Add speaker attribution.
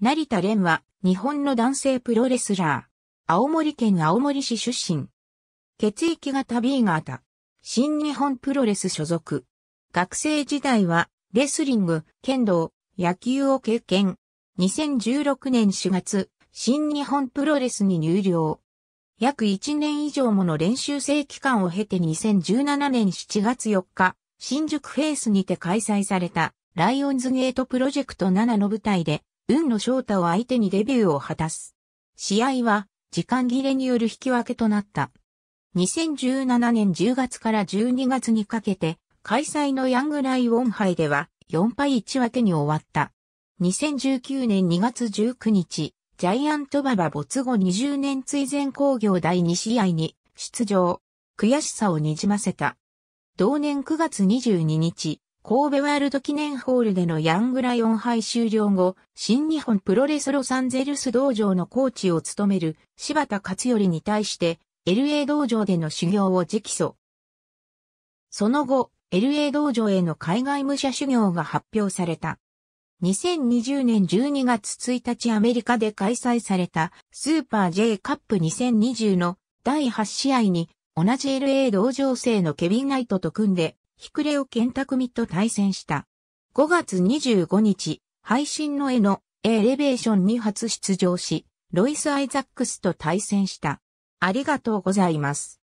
Speaker 1: 成田蓮は、日本の男性プロレスラー。青森県青森市出身。血液型 B 型。新日本プロレス所属。学生時代は、レスリング、剣道、野球を経験。2016年4月、新日本プロレスに入寮。約1年以上もの練習生期間を経て2017年7月4日、新宿フェイスにて開催された、ライオンズゲートプロジェクト7の舞台で、運の翔太を相手にデビューを果たす。試合は、時間切れによる引き分けとなった。2017年10月から12月にかけて、開催のヤングライオン杯では、4敗1分けに終わった。2019年2月19日、ジャイアント馬場没後20年追前工業第2試合に出場。悔しさをにじませた。同年9月22日、神戸ワールド記念ホールでのヤングライオン杯終了後、新日本プロレスロサンゼルス道場のコーチを務める柴田勝頼に対して、LA 道場での修行を直訴。その後、LA 道場への海外武者修行が発表された。2020年12月1日アメリカで開催されたスーパー J カップ2020の第8試合に同じ LA 道場生のケビン・ナイトと組んでヒクレオケンタクミと対戦した。5月25日、配信の絵のエレベーションに初出場し、ロイス・アイザックスと対戦した。ありがとうございます。